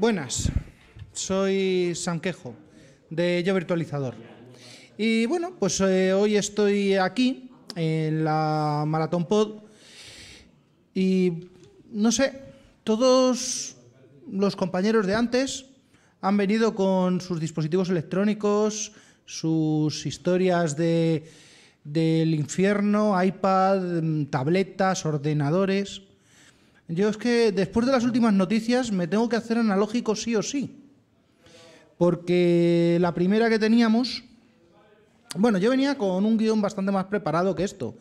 Buenas, soy Sanquejo, de Yo Virtualizador. Y bueno, pues eh, hoy estoy aquí, en la Maratón Pod, y no sé, todos los compañeros de antes han venido con sus dispositivos electrónicos, sus historias de, del infierno, iPad, mm, tabletas, ordenadores. Yo es que después de las últimas noticias me tengo que hacer analógico sí o sí. Porque la primera que teníamos, bueno, yo venía con un guión bastante más preparado que esto,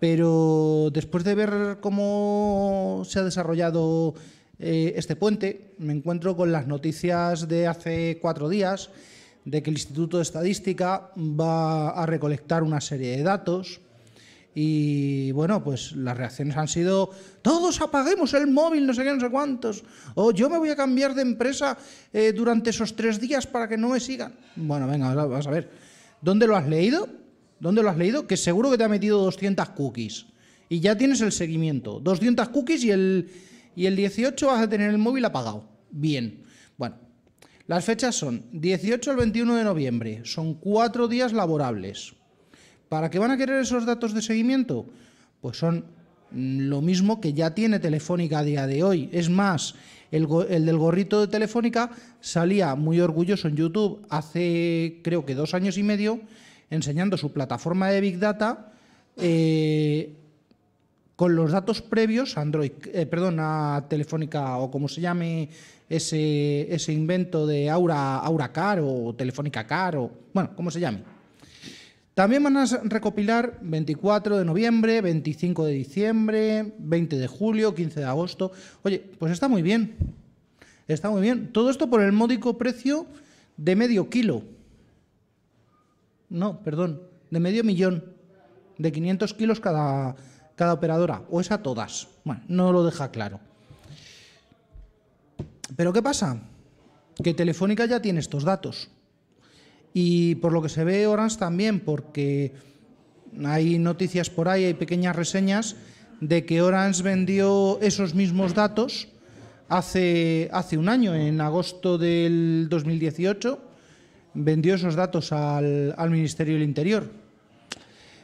pero después de ver cómo se ha desarrollado eh, este puente, me encuentro con las noticias de hace cuatro días de que el Instituto de Estadística va a recolectar una serie de datos y bueno, pues las reacciones han sido, todos apaguemos el móvil, no sé qué, no sé cuántos, o yo me voy a cambiar de empresa eh, durante esos tres días para que no me sigan. Bueno, venga, vas a ver. ¿Dónde lo has leído? ¿Dónde lo has leído? Que seguro que te ha metido 200 cookies. Y ya tienes el seguimiento. 200 cookies y el, y el 18 vas a tener el móvil apagado. Bien. Bueno, las fechas son 18 al 21 de noviembre. Son cuatro días laborables. ¿Para qué van a querer esos datos de seguimiento? Pues son lo mismo que ya tiene Telefónica a día de hoy. Es más, el, del gorrito de Telefónica salía muy orgulloso en YouTube hace creo que dos años y medio enseñando su plataforma de Big Data eh, con los datos previos a Android, eh, perdón, a Telefónica o como se llame ese, ese invento de Aura, Aura Car o Telefónica Car o bueno, como se llame. También van a recopilar 24 de noviembre, 25 de diciembre, 20 de julio, 15 de agosto. Oye, pues está muy bien. Está muy bien. Todo esto por el módico precio de medio kilo. No, perdón, de medio millón. De 500 kilos cada, cada operadora. O es a todas. Bueno, no lo deja claro. Pero ¿qué pasa? Que Telefónica ya tiene estos datos. Y por lo que se ve, Orange también, porque hay noticias por ahí, hay pequeñas reseñas de que Orange vendió esos mismos datos hace, hace un año, en agosto del 2018, vendió esos datos al, al Ministerio del Interior.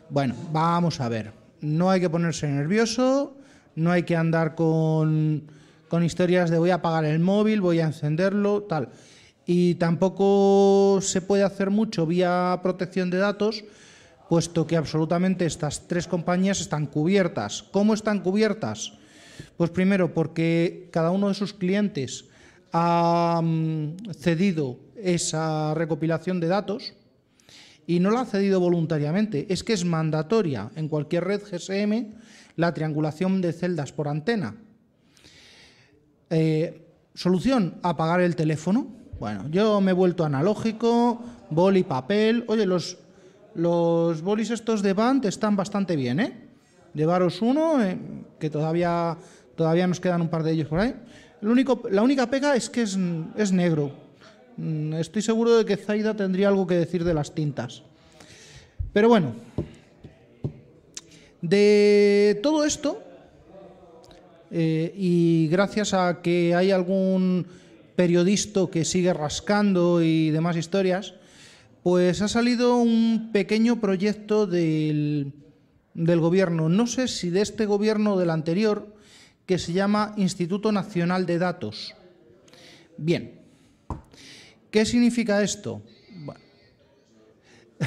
Bueno, vamos a ver. No hay que ponerse nervioso, no hay que andar con, con historias de voy a apagar el móvil, voy a encenderlo, tal y tampoco se puede hacer mucho vía protección de datos, puesto que absolutamente estas tres compañías están cubiertas. ¿Cómo están cubiertas? Pues primero, porque cada uno de sus clientes ha mm, cedido esa recopilación de datos y no la ha cedido voluntariamente, es que es mandatoria en cualquier red GSM la triangulación de celdas por antena. Eh, solución, apagar el teléfono, bueno, yo me he vuelto analógico, boli, papel. Oye, los, los bolis estos de Band están bastante bien, ¿eh? Llevaros uno, eh, que todavía, todavía nos quedan un par de ellos por ahí. la única pega es que es, negro. Mm, estoy seguro de que Zaida tendría algo que decir de las tintas. Pero bueno, de todo esto, eh, y gracias a que hay algún periodista que sigue rascando y demás historias, pues ha salido un pequeño proyecto del, gobierno, no sé si de este gobierno o del anterior, que se llama Instituto Nacional de Datos. Bien, ¿qué significa esto?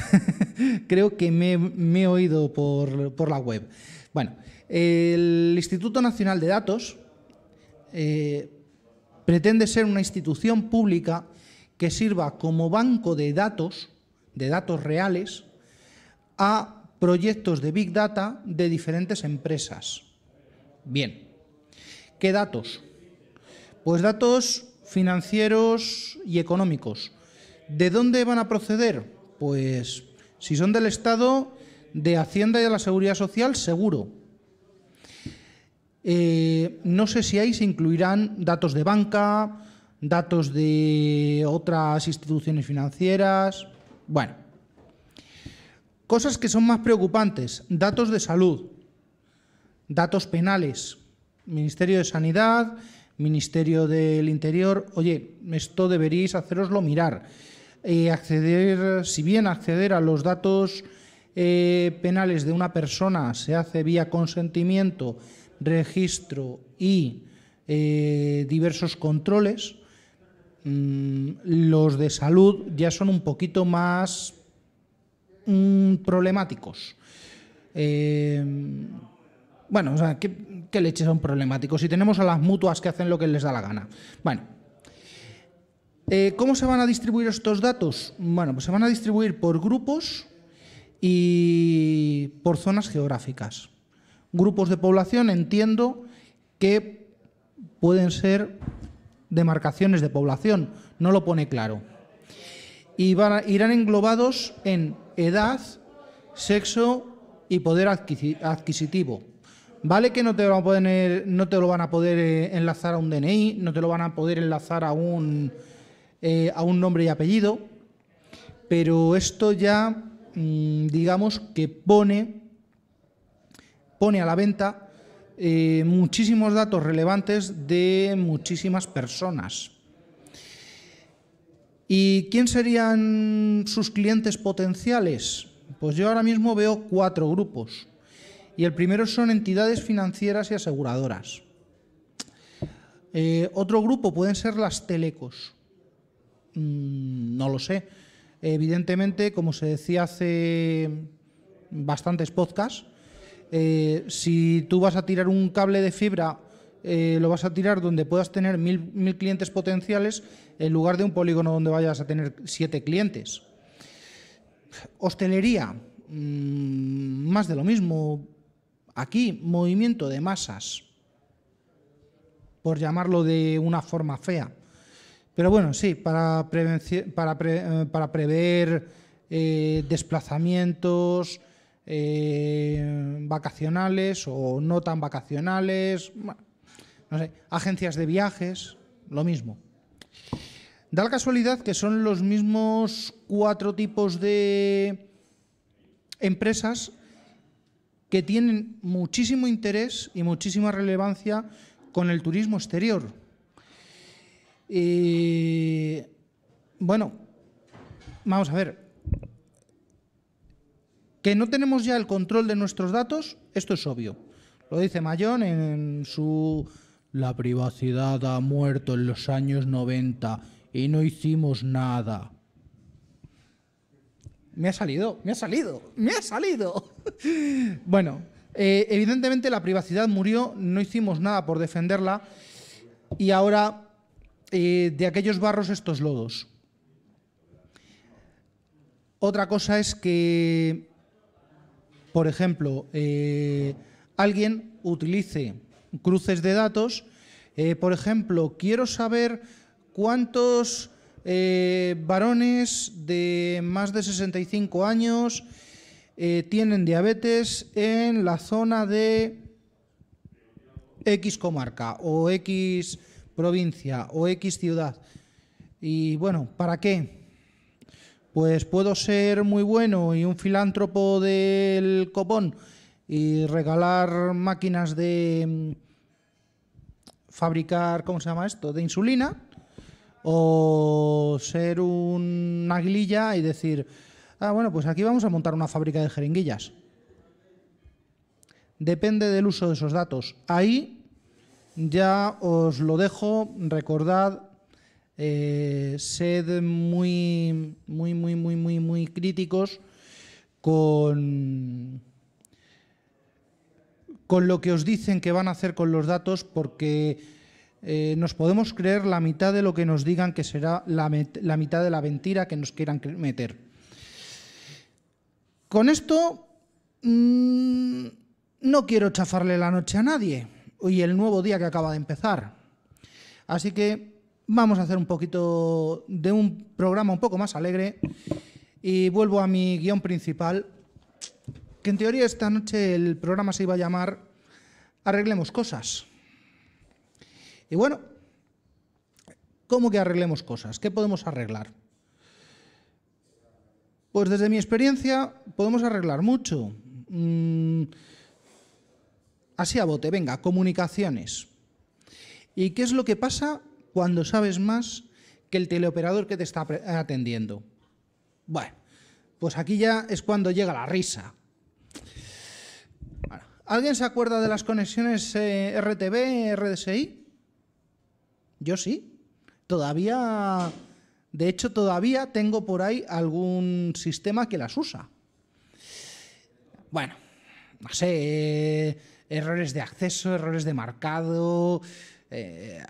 creo que me, he oído por, la web. Bueno, el Instituto Nacional de Datos eh, pretende ser una institución pública que sirva como banco de datos, de datos reales, a proyectos de Big Data de diferentes empresas. Bien, ¿qué datos? Pues datos financieros y económicos. ¿De dónde van a proceder? Pues si son del Estado, de Hacienda y de la Seguridad Social, seguro eh, no sé si ahí se incluirán datos de banca, datos de otras instituciones financieras. Bueno, cosas que son más preocupantes, datos de salud, datos penales, Ministerio de Sanidad, Ministerio del Interior, oye, esto deberíais haceroslo mirar. Eh, acceder, si bien acceder a los datos eh, penales de una persona se hace vía consentimiento, registro y eh, diversos controles, mm, los de salud ya son un poquito más mm, problemáticos. Eh, bueno, ¿qué, leches son problemáticos? Si tenemos a las mutuas que hacen lo que les da la gana. Bueno, eh, ¿cómo se van a distribuir estos datos? Bueno, pues se van a distribuir por grupos y por zonas geográficas grupos de población entiendo que pueden ser demarcaciones de población, no lo pone claro. Y van, irán englobados en edad, sexo y poder adquisitivo. Vale que no te, lo van a poder, eh, no te lo van a poder enlazar a un DNI, no te lo van a poder enlazar a un, a un nombre y apellido, pero esto ya, mm, digamos, que pone pone a la venta eh, muchísimos datos relevantes de muchísimas personas. ¿Y quién serían sus clientes potenciales? Pues yo ahora mismo veo cuatro grupos. Y el primero son entidades financieras y aseguradoras. Eh, otro grupo pueden ser las telecos. Mm, no lo sé. Evidentemente, como se decía hace bastantes podcasts, eh, si tú vas a tirar un cable de fibra, eh, lo vas a tirar donde puedas tener mil, mil, clientes potenciales en lugar de un polígono donde vayas a tener siete clientes. Hostelería, mm, más de lo mismo. Aquí, movimiento de masas, por llamarlo de una forma fea. Pero bueno, sí, para, para, eh, para prever desplazamientos, eh, vacacionales o no tan vacacionales, no sé, agencias de viajes, lo mismo. Da la casualidad que son los mismos cuatro tipos de empresas que tienen muchísimo interés y muchísima relevancia con el turismo exterior. Eh, bueno, vamos a ver, que no tenemos ya el control de nuestros datos, esto es obvio. Lo dice Mayón en su La privacidad ha muerto en los años 90 y no hicimos nada. Me ha salido, me ha salido, me ha salido. bueno, eh, evidentemente la privacidad murió, no hicimos nada por defenderla y ahora eh, de aquellos barros estos lodos. Otra cosa es que por ejemplo, eh, alguien utilice cruces de datos, eh, por ejemplo, quiero saber cuántos eh, varones de más de 65 años tienen diabetes en la zona de X comarca o X provincia o X ciudad. Y bueno, ¿para qué? pues puedo ser muy bueno y un filántropo del copón y regalar máquinas de mm, fabricar, ¿cómo se llama esto?, de insulina, o ser una aguililla y decir, ah, bueno, pues aquí vamos a montar una fábrica de jeringuillas. Depende del uso de esos datos. Ahí ya os lo dejo, recordad eh, sed muy, muy, muy, muy, muy, muy críticos con, con lo que os dicen que van a hacer con los datos porque eh, nos podemos creer la mitad de lo que nos digan que será la, mitad de la mentira que nos quieran meter. Con esto mm, no quiero chafarle la noche a nadie y el nuevo día que acaba de empezar. Así que Vamos a hacer un poquito de un programa un poco más alegre y vuelvo a mi guión principal, que en teoría esta noche el programa se iba a llamar Arreglemos cosas. Y bueno, ¿cómo que arreglemos cosas? ¿Qué podemos arreglar? Pues desde mi experiencia podemos arreglar mucho. Mm, así a bote, venga, comunicaciones. ¿Y qué es lo que pasa cuando sabes más que el teleoperador que te está atendiendo. Bueno, pues aquí ya es cuando llega la risa. ¿Alguien se acuerda de las conexiones RTB, eh, RDSI? Yo sí. Todavía, de hecho, todavía tengo por ahí algún sistema que las usa. Bueno, no sé, eh, errores de acceso, errores de marcado. Eh,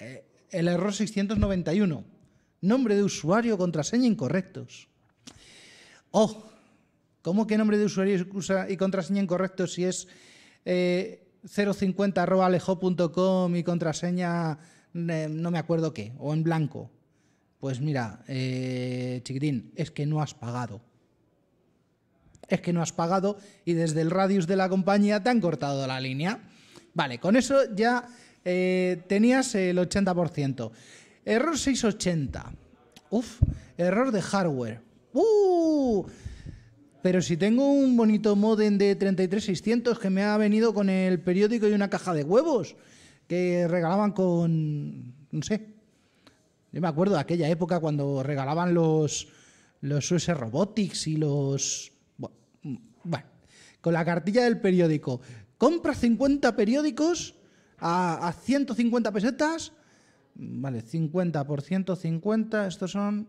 eh, el error 691. Nombre de usuario, contraseña incorrectos. Oh, ¿cómo que nombre de usuario y contraseña incorrectos si es eh, 050.alejo.com y contraseña no me acuerdo qué, o en blanco? Pues mira, eh, chiquitín, es que no has pagado. Es que no has pagado y desde el radius de la compañía te han cortado la línea. Vale, con eso ya eh, tenías el 80%. Error 680. Uf, error de hardware. ¡Uh! Pero si tengo un bonito modem de 33600 que me ha venido con el periódico y una caja de huevos que regalaban con. no sé. Yo me acuerdo de aquella época cuando regalaban los. los US Robotics y los. Bueno, con la cartilla del periódico. Compra 50 periódicos a, 150 pesetas. Vale, 50 por 150, estos son...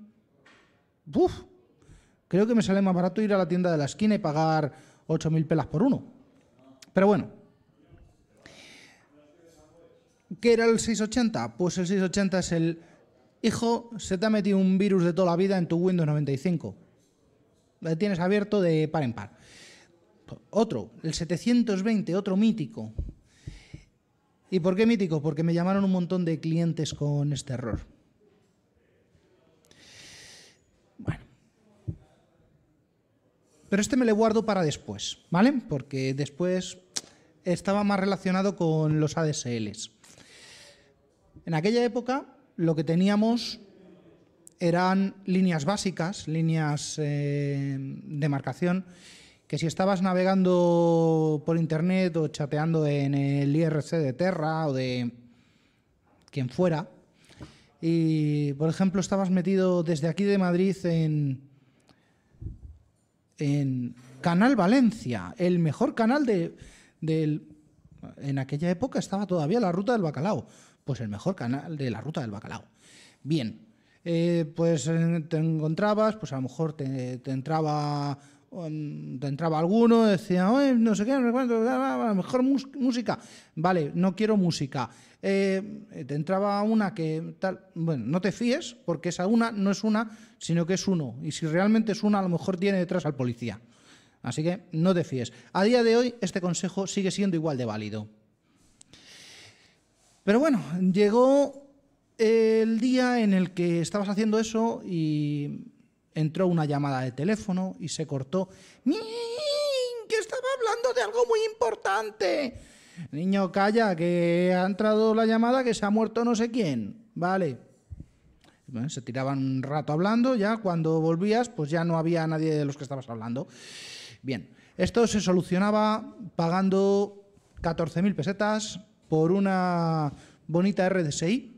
¡Uf! Creo que me sale más barato ir a la tienda de la esquina y pagar 8.000 pelas por uno. Pero bueno. ¿Qué era el 680? Pues el 680 es el... Hijo, se te ha metido un virus de toda la vida en tu Windows 95. Lo tienes abierto de par en par. Otro, el 720, otro mítico. ¿Y por qué mítico? Porque me llamaron un montón de clientes con este error. Bueno. Pero este me lo guardo para después, ¿vale? Porque después estaba más relacionado con los ADSLs. En aquella época lo que teníamos eran líneas básicas, líneas eh, de marcación, que si estabas navegando por internet o chateando en el IRC de Terra o de quien fuera, y por ejemplo estabas metido desde aquí de Madrid en, en Canal Valencia, el mejor canal de, En aquella época estaba todavía la ruta del bacalao, pues el mejor canal de la ruta del bacalao. Bien, eh, pues eh, te encontrabas, pues a lo mejor te entraba te entraba alguno, decía, no sé qué, no sé cuánto, mejor música. Vale, no quiero música. Eh, te entraba una que tal. Bueno, no te fíes, porque esa una no es una, sino que es uno. Y si realmente es una, a lo mejor tiene detrás al policía. Así que no te fíes. A día de hoy, este consejo sigue siendo igual de válido. Pero bueno, llegó el día en el que estabas haciendo eso y entró una llamada de teléfono y se cortó. ¡Que estaba hablando de algo muy importante! Niño, calla, que ha entrado la llamada que se ha muerto no sé quién. Vale. se tiraban un rato hablando, ya cuando volvías, pues ya no había nadie de los que estabas hablando. Bien, esto se solucionaba pagando 14.000 pesetas por una bonita RDSI... 6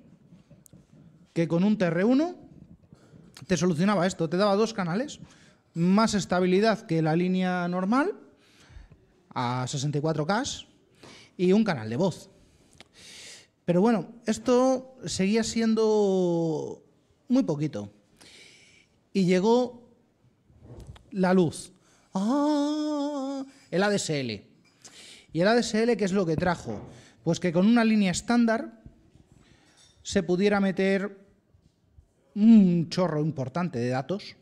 que con un TR1 te solucionaba esto, te daba dos canales, más estabilidad que la línea normal, a 64K, y un canal de voz. Pero bueno, esto seguía siendo muy poquito. Y llegó la luz. ¡Ah! El ADSL. ¿Y el ADSL qué es lo que trajo? Pues que con una línea estándar se pudiera meter un chorro importante de datos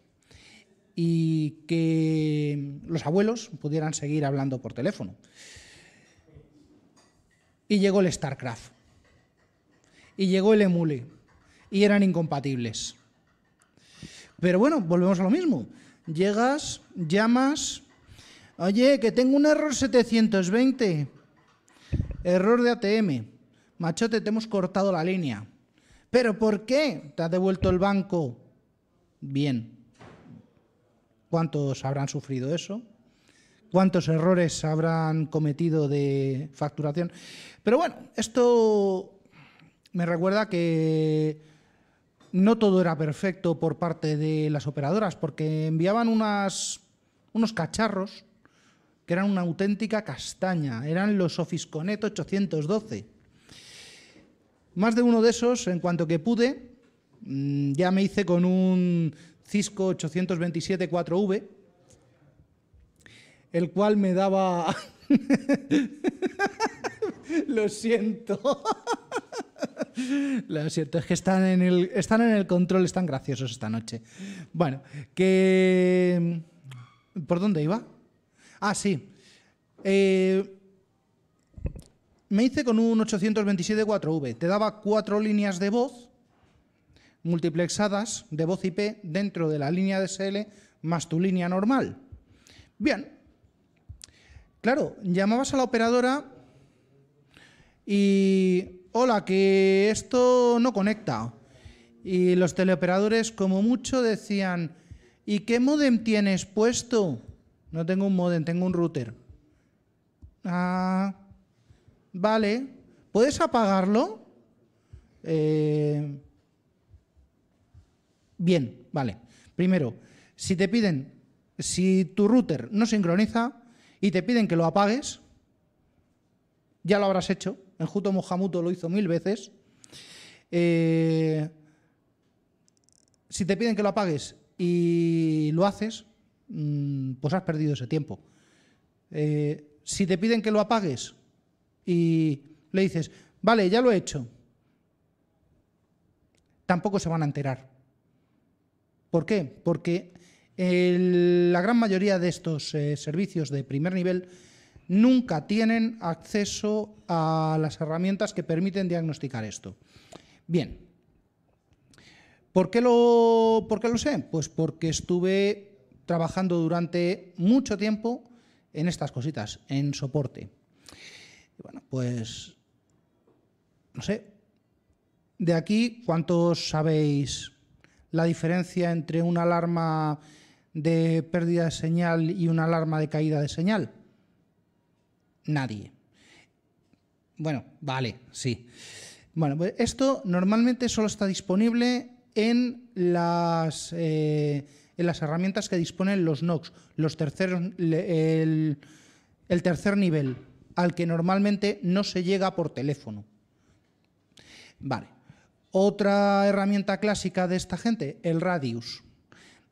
y que los abuelos pudieran seguir hablando por teléfono. Y llegó el StarCraft. Y llegó el Emule. Y eran incompatibles. Pero bueno, volvemos a lo mismo. Llegas, llamas. Oye, que tengo un error 720. Error de ATM. Machote, te hemos cortado la línea. ¿Pero por qué te ha devuelto el banco? Bien. ¿Cuántos habrán sufrido eso? ¿Cuántos errores habrán cometido de facturación? Pero bueno, esto me recuerda que no todo era perfecto por parte de las operadoras, porque enviaban unos cacharros que eran una auténtica castaña, eran los Ofisconet 812 más de uno de esos, en cuanto que pude, mm, ya me hice con un Cisco 827-4V, el cual me daba... Lo siento. Lo siento, es que están en, el, están en el control, están graciosos esta noche. Bueno, que... Mm, ¿Por dónde iba? Ah, sí. Eh, me hice con un 827 4V. Te daba cuatro líneas de voz multiplexadas de voz IP dentro de la línea DSL más tu línea normal. Bien. Claro, llamabas a la operadora y... Hola, que esto no conecta. Y los teleoperadores como mucho decían, ¿y qué modem tienes puesto? No tengo un modem, tengo un router. Ah, Vale, ¿puedes apagarlo? Eh, bien, vale. Primero, si te piden, si tu router no sincroniza y te piden que lo apagues, ya lo habrás hecho. juto Mohamuto lo hizo mil veces. Eh, si te piden que lo apagues y lo haces, mm, pues has perdido ese tiempo. Eh, si te piden que lo apagues y le dices, vale, ya lo he hecho, tampoco se van a enterar. ¿Por qué? Porque la gran mayoría de estos eh, servicios de primer nivel nunca tienen acceso a las herramientas que permiten diagnosticar esto. Bien, por qué lo sé? Pues porque estuve trabajando durante mucho tiempo en estas cositas, en soporte bueno, pues, no sé. De aquí, ¿cuántos sabéis la diferencia entre una alarma de pérdida de señal y una alarma de caída de señal? Nadie. Bueno, vale, sí. Bueno, pues esto normalmente solo está disponible en las, eh, en las herramientas que disponen los NOx, los terceros, el tercer nivel, al que normalmente no se llega por teléfono. Vale. Otra herramienta clásica de esta gente, el Radius.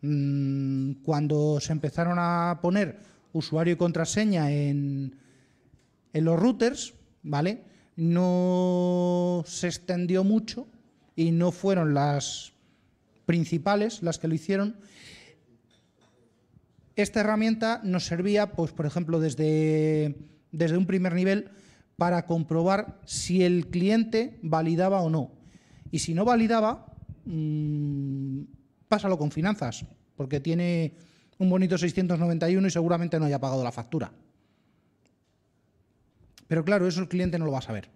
Mm, cuando se empezaron a poner usuario y contraseña en, en los routers, ¿vale? No se extendió mucho y no fueron las principales las que lo hicieron. Esta herramienta nos servía, pues, por ejemplo, desde desde un primer nivel para comprobar si el cliente validaba o no. Y si no validaba, mm, pásalo con finanzas, porque tiene un bonito 691 y seguramente no haya pagado la factura. Pero claro, eso el cliente no lo va a saber.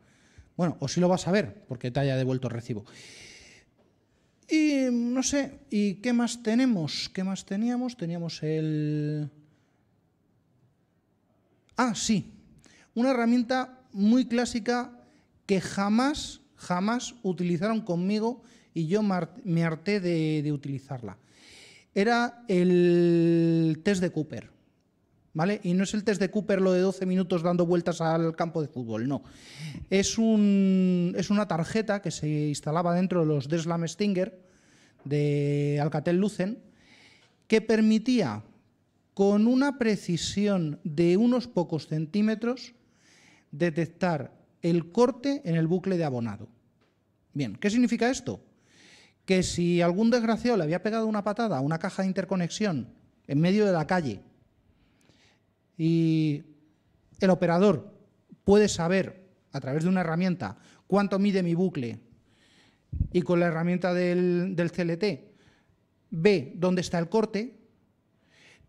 Bueno, o sí lo va a saber, porque te haya devuelto el recibo. Y no sé, ¿y qué más tenemos? ¿Qué más teníamos? Teníamos el... Ah, sí, una herramienta muy clásica que jamás, jamás utilizaron conmigo y yo me harté de, utilizarla. Era el test de Cooper. ¿Vale? Y no es el test de Cooper lo de 12 minutos dando vueltas al campo de fútbol, no. Es, es una tarjeta que se instalaba dentro de los Deslam Stinger de Alcatel Lucen que permitía con una precisión de unos pocos centímetros detectar el corte en el bucle de abonado. Bien, ¿qué significa esto? Que si algún desgraciado le había pegado una patada a una caja de interconexión en medio de la calle y el operador puede saber a través de una herramienta cuánto mide mi bucle y con la herramienta del, CLT ve dónde está el corte,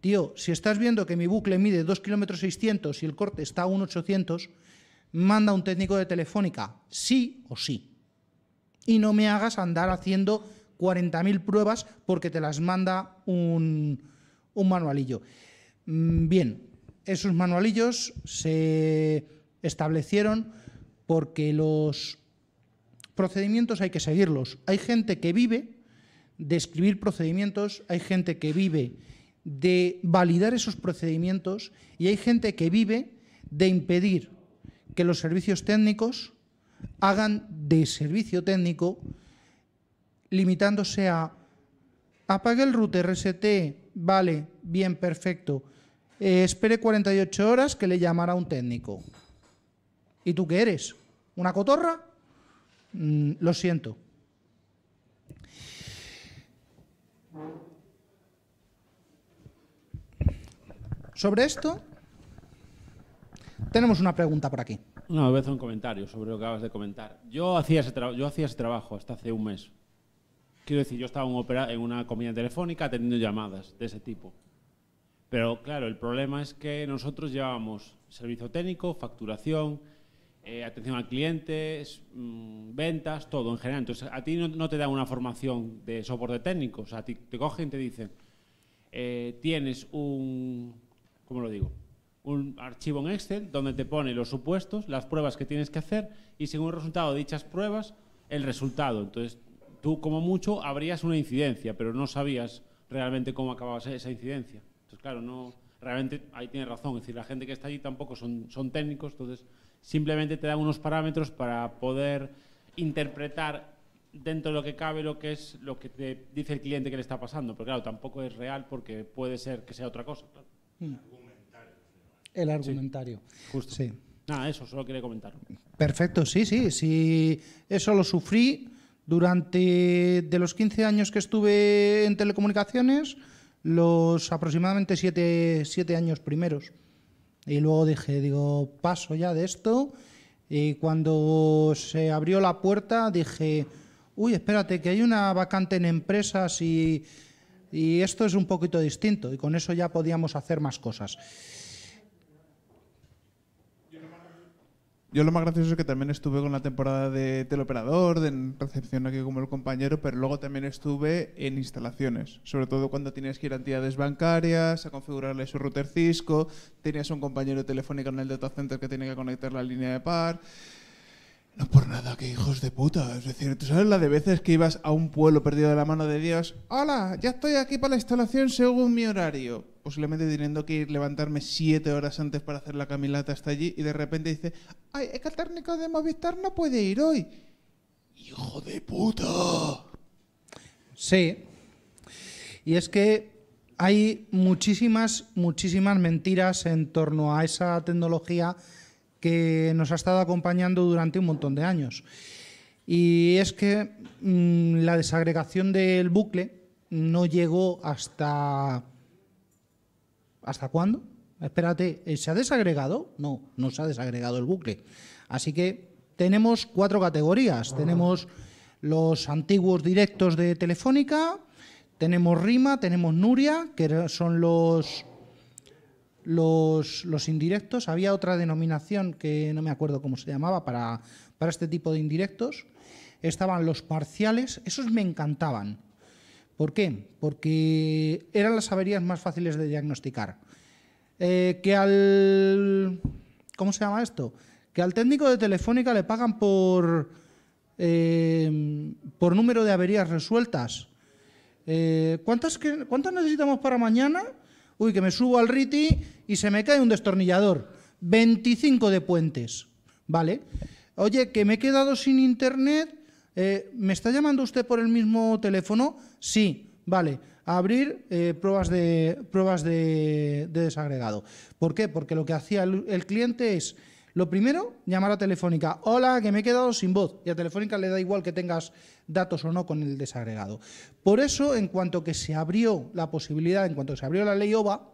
tío, si estás viendo que mi bucle mide 2 kilómetros 600 y el corte está a 1,800, manda un técnico de Telefónica, sí o sí. Y no me hagas andar haciendo 40.000 pruebas porque te las manda un, un manualillo. Mm, bien, esos manualillos se establecieron porque los procedimientos hay que seguirlos. Hay gente que vive de escribir procedimientos, hay gente que vive de validar esos procedimientos y hay gente que vive de impedir que los servicios técnicos hagan de servicio técnico limitándose a apague el router, RST, vale, bien, perfecto. Eh, espere 48 horas que le llamará un técnico. ¿Y tú qué eres? ¿Una cotorra? Mm, lo siento. Sobre esto, tenemos una pregunta por aquí. una vez un comentario sobre lo que acabas de comentar. Yo hacía ese, yo hacía ese trabajo hasta hace un mes. Quiero decir, yo estaba en una comida telefónica teniendo llamadas de ese tipo. Pero claro, el problema es que nosotros llevábamos servicio técnico, facturación, eh, atención al cliente, mm, ventas, todo en general. Entonces, a ti no, te dan una formación de soporte técnico. O sea, a ti te cogen y te dicen, eh, tienes un, ¿cómo lo digo? un archivo en Excel donde te pone los supuestos, las pruebas que tienes que hacer y según el resultado de dichas pruebas, el resultado. Entonces, tú como mucho habrías una incidencia, pero no sabías realmente cómo acababa esa incidencia. Entonces, claro, no realmente ahí tiene razón, es decir, la gente que está allí tampoco son, técnicos, entonces simplemente te dan unos parámetros para poder interpretar dentro de lo que cabe lo que es lo que te dice el cliente que le está pasando, pero claro, tampoco es real porque puede ser que sea otra cosa. Mm el argumentario. Sí, eso, solo quería comentarlo. Perfecto, sí, sí, sí. Eso lo sufrí durante de los 15 años que estuve en telecomunicaciones, los aproximadamente 7, años primeros. Y luego dije, digo, paso ya de esto. Y cuando se abrió la puerta dije, uy, espérate, que hay una vacante en empresas y, y esto es un poquito distinto. Y con eso ya podíamos hacer más cosas. Yo lo más gracioso es que también estuve con la temporada de teleoperador, de recepción aquí como el compañero, pero luego también estuve en instalaciones, sobre todo cuando tenías que ir a entidades bancarias, a configurarle su router Cisco, tenías un compañero telefónico en el data center que tenía que conectar la línea de par. No por nada, que hijos de puta. Es decir, ¿tú sabes la de veces que ibas a un pueblo perdido de la mano de Dios? Hola, ya estoy aquí para la instalación según mi horario. Posiblemente pues teniendo que ir levantarme siete horas antes para hacer la caminata hasta allí y de repente dice, ay, el técnico de Movistar no puede ir hoy. Hijo de puta. Sí. Y es que hay muchísimas, muchísimas mentiras en torno a esa tecnología que nos ha estado acompañando durante un montón de años. Y es que mm, la desagregación del bucle no llegó hasta... ¿Hasta cuándo? Espérate, eh, ¿se ha desagregado? No, no se ha desagregado el bucle. Así que tenemos cuatro categorías. Tenemos los antiguos directos de Telefónica, tenemos Rima, tenemos Nuria, que son los los, los, indirectos. Había otra denominación que no me acuerdo cómo se llamaba para, para este tipo de indirectos. Estaban los parciales, esos me encantaban. ¿Por qué? Porque eran las averías más fáciles de diagnosticar. Eh, que al. ¿Cómo se llama esto? Que al técnico de Telefónica le pagan por. Eh, por número de averías resueltas. Eh, ¿cuántas, que, ¿Cuántas necesitamos para mañana? Uy, que me subo al Riti y se me cae un destornillador. 25 de puentes. ¿Vale? Oye, que me he quedado sin internet. Eh, ¿Me está llamando usted por el mismo teléfono? Sí. Vale. Abrir eh, pruebas, de, pruebas de, desagregado. ¿Por qué? Porque lo que hacía el cliente es. Lo primero, llamar a Telefónica. Hola, que me he quedado sin voz. Y a Telefónica le da igual que tengas datos o no con el desagregado. Por eso, en cuanto que se abrió la posibilidad, en cuanto se abrió la ley OVA,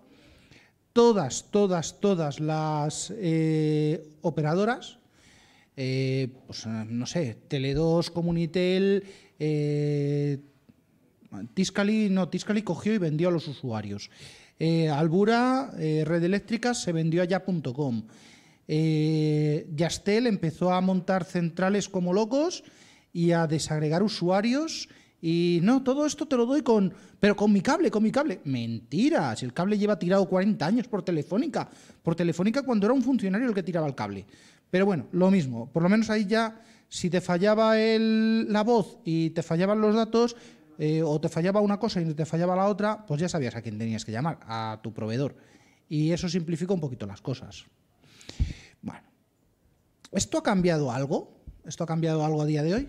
todas, todas, todas las eh, operadoras, eh, pues no sé, Tele2, Comunitel, eh, Tiscali, no, Tiscali cogió y vendió a los usuarios. Albura, Red Eléctrica, se vendió a ya.com. Yastel empezó a montar centrales como locos y a desagregar usuarios y no, todo esto te lo doy con. Pero con mi cable, con mi cable. Mentira, si el cable lleva tirado 40 años por Telefónica. Por Telefónica cuando era un funcionario el que tiraba el cable. Pero bueno, lo mismo. Por lo menos ahí ya, si te fallaba la voz y te fallaban los datos, eh, o te fallaba una cosa y te fallaba la otra, pues ya sabías a quién tenías que llamar, a tu proveedor. Y eso simplifica un poquito las cosas. Bueno, ¿esto ha cambiado algo? ¿Esto ha cambiado algo a día de hoy?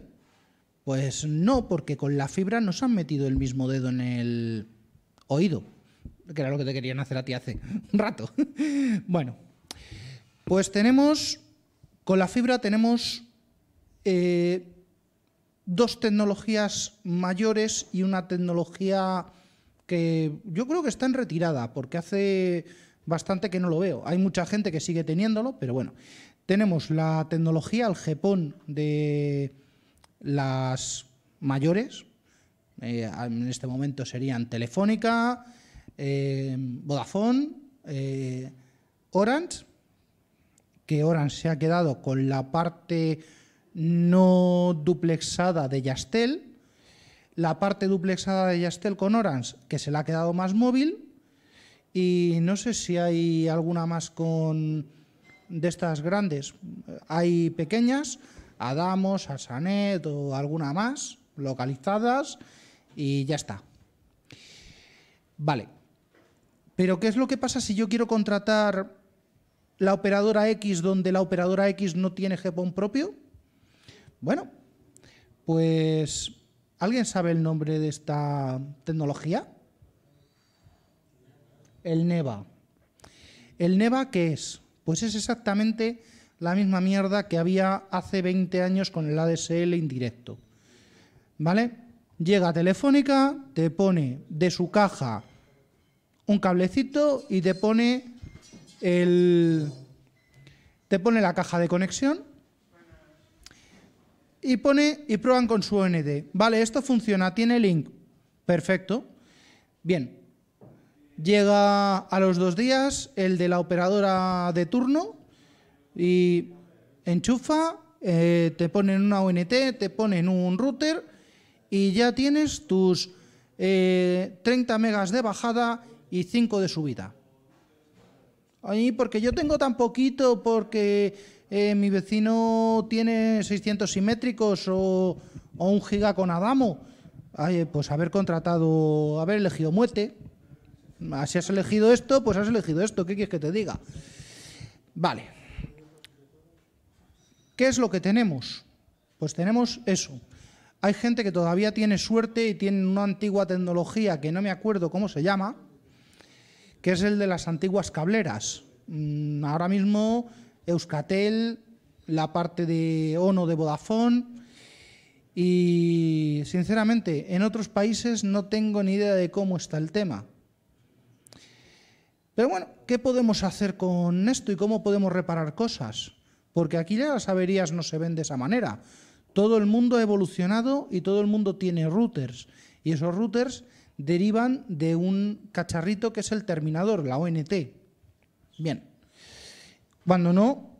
Pues no, porque con la fibra nos han metido el mismo dedo en el oído, que era lo que te querían hacer a ti hace un rato. bueno, pues tenemos, con la fibra tenemos eh, dos tecnologías mayores y una tecnología que yo creo que está en retirada, porque hace bastante que no lo veo. Hay mucha gente que sigue teniéndolo, pero bueno. Tenemos la tecnología, al jepón de las mayores, eh, en este momento serían Telefónica, eh, Vodafone, eh, Orange, que Orange se ha quedado con la parte no duplexada de Yastel, la parte duplexada de Yastel con Orange, que se la ha quedado más móvil, y no sé si hay alguna más con de estas grandes. Hay pequeñas, a Damos, a Sanet o alguna más localizadas y ya está. Vale. Pero ¿qué es lo que pasa si yo quiero contratar la operadora X donde la operadora X no tiene GPON propio? Bueno, pues ¿alguien sabe el nombre de esta tecnología? El NEVA. ¿El NEVA qué es? Pues es exactamente la misma mierda que había hace 20 años con el ADSL indirecto. ¿Vale? Llega Telefónica, te pone de su caja un cablecito y te pone el te pone la caja de conexión y pone y prueban con su OND. Vale, esto funciona, tiene link. Perfecto. Bien. Llega a los dos días el de la operadora de turno y enchufa, eh, te ponen una ONT, te ponen un router y ya tienes tus 30 eh, megas de bajada y 5 de subida. ahí porque yo tengo tan poquito, porque eh, mi vecino tiene 600 simétricos o, un giga con Adamo. pues haber contratado, haber elegido Muete. Ah, si has elegido esto, pues has elegido esto. ¿Qué quieres que te diga? Vale. ¿Qué es lo que tenemos? Pues tenemos eso. Hay gente que todavía tiene suerte y tiene una antigua tecnología que no me acuerdo cómo se llama, que es el de las antiguas cableras. Mm, ahora mismo Euskatel, la parte de ONO de Vodafone y sinceramente en otros países no tengo ni idea de cómo está el tema. Pero bueno, ¿qué podemos hacer con esto y cómo podemos reparar cosas? porque aquí ya las averías no se ven de esa manera. Todo el mundo ha evolucionado y todo el mundo tiene routers. Y esos routers derivan de un cacharrito que es el terminador, la ONT. Bien. Cuando no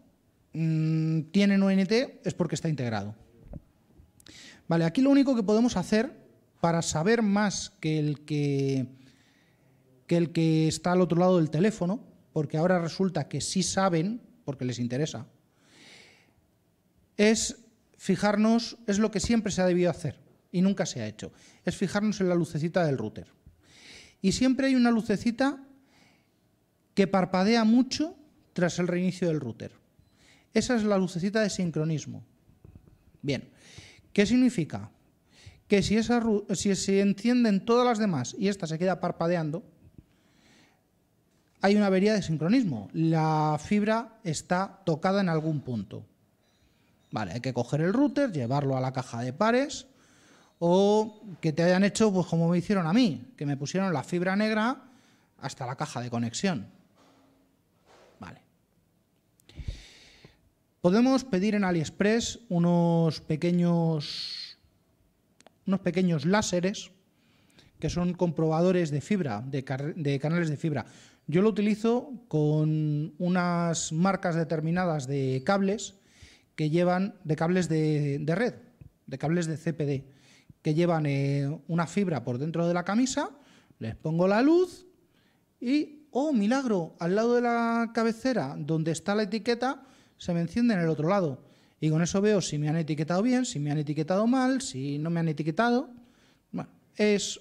mm, tienen ONT es porque está integrado. Vale, aquí lo único que podemos hacer para saber más que el que el que está al otro lado del teléfono, porque ahora resulta que sí saben, porque les interesa, es fijarnos, es lo que siempre se ha debido hacer y nunca se ha hecho, es fijarnos en la lucecita del router. Y siempre hay una lucecita que parpadea mucho tras el reinicio del router. Esa es la lucecita de sincronismo. Bien, ¿qué significa? Que si, si se encienden todas las demás y esta se queda parpadeando, hay una avería de sincronismo. La fibra está tocada en algún punto. Vale, hay que coger el router, llevarlo a la caja de pares o que te hayan hecho, pues como me hicieron a mí, que me pusieron la fibra negra hasta la caja de conexión. Vale. Podemos pedir en AliExpress unos pequeños, unos pequeños láseres que son comprobadores de fibra, de, de canales de fibra. Yo lo utilizo con unas marcas determinadas de cables que llevan de cables de, red, de cables de CPD, que llevan eh, una fibra por dentro de la camisa, les pongo la luz y, oh, milagro, al lado de la cabecera donde está la etiqueta, se me enciende en el otro lado. Y con eso veo si me han etiquetado bien, si me han etiquetado mal, si no me han etiquetado. Bueno, es,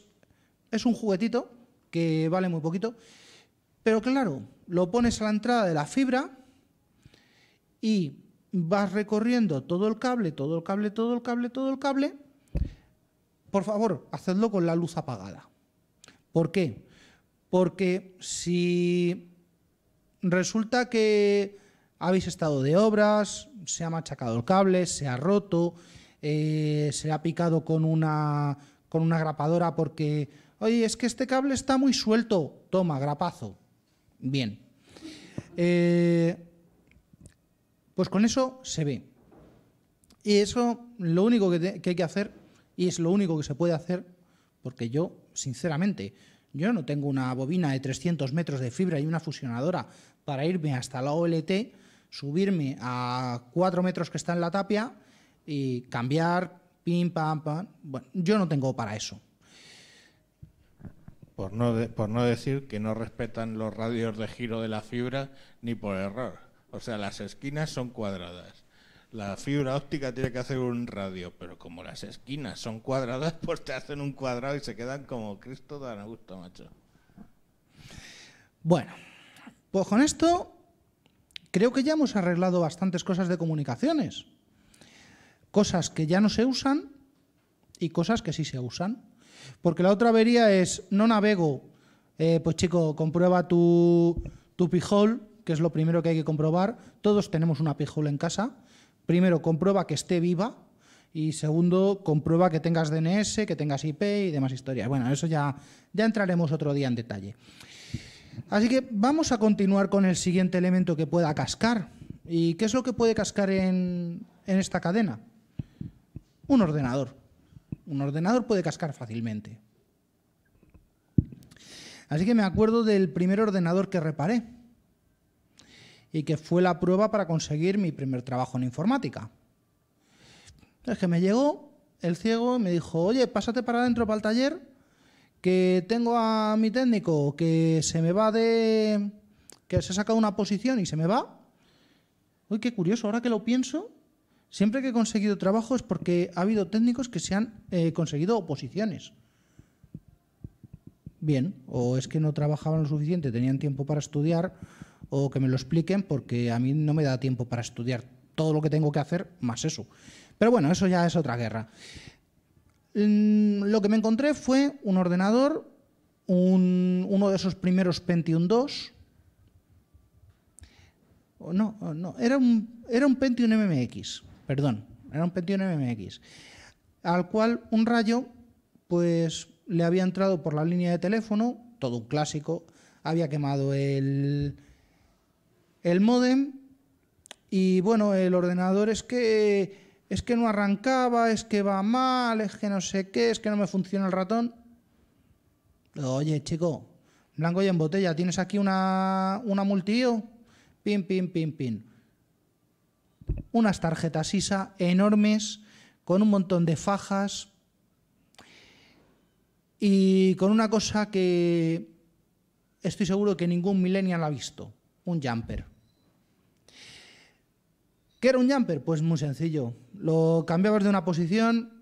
es un juguetito que vale muy poquito. Pero claro, lo pones a la entrada de la fibra y vas recorriendo todo el cable, todo el cable, todo el cable, todo el cable, por favor, hacedlo con la luz apagada. ¿Por qué? Porque si resulta que habéis estado de obras, se ha machacado el cable, se ha roto, eh, se ha picado con una, con una grapadora porque, oye, es que este cable está muy suelto, toma, grapazo. Bien. Eh, pues con eso se ve. Y eso lo único que, hay que hacer, y es lo único que se puede hacer, porque yo, sinceramente, yo no tengo una bobina de 300 metros de fibra y una fusionadora para irme hasta la OLT, subirme a 4 metros que está en la tapia y cambiar, pim, pam, pam. Bueno, yo no tengo para eso. Por no, por no decir que no respetan los radios de giro de la fibra ni por error. O sea, las esquinas son cuadradas. La fibra óptica tiene que hacer un radio, pero como las esquinas son cuadradas, pues te hacen un cuadrado y se quedan como Cristo dan gusto, macho. Bueno, pues con esto creo que ya hemos arreglado bastantes cosas de comunicaciones. Cosas que ya no se usan y cosas que sí se usan. Porque la otra avería es, no navego, eh, pues chico, comprueba tu pijol que es lo primero que hay que comprobar. Todos tenemos una pijula en casa. Primero, comprueba que esté viva. Y segundo, comprueba que tengas DNS, que tengas IP y demás historias. Bueno, eso ya, ya entraremos otro día en detalle. Así que vamos a continuar con el siguiente elemento que pueda cascar. ¿Y qué es lo que puede cascar en esta cadena? Un ordenador. Un ordenador puede cascar fácilmente. Así que me acuerdo del primer ordenador que reparé y que fue la prueba para conseguir mi primer trabajo en informática. Es que me llegó el ciego y me dijo, oye, pásate para adentro para el taller, que tengo a mi técnico que se me va de... que se ha sacado una posición y se me va. Uy, qué curioso, ahora que lo pienso, siempre que he conseguido trabajo es porque ha habido técnicos que se han eh, conseguido oposiciones. Bien, o es que no trabajaban lo suficiente, tenían tiempo para estudiar, o que me lo expliquen porque a mí no me da tiempo para estudiar todo lo que tengo que hacer más eso. Pero bueno, eso ya es otra guerra. Mm, lo que me encontré fue un ordenador, uno de esos primeros Pentium 2. No, no, era un, era un Pentium MMX, perdón, era un Pentium MMX, al cual un rayo pues le había entrado por la línea de teléfono, todo un clásico, había quemado el, el modem y bueno, el ordenador es que es que no arrancaba, es que va mal, es que no sé qué, es que no me funciona el ratón. Oye, chico, blanco y en botella, tienes aquí una, una multío, pim pim pin, pin. Unas tarjetas ISA enormes, con un montón de fajas y con una cosa que estoy seguro que ningún millennial ha visto un jumper. ¿Qué era un jumper? Pues muy sencillo. Lo cambiabas de una posición,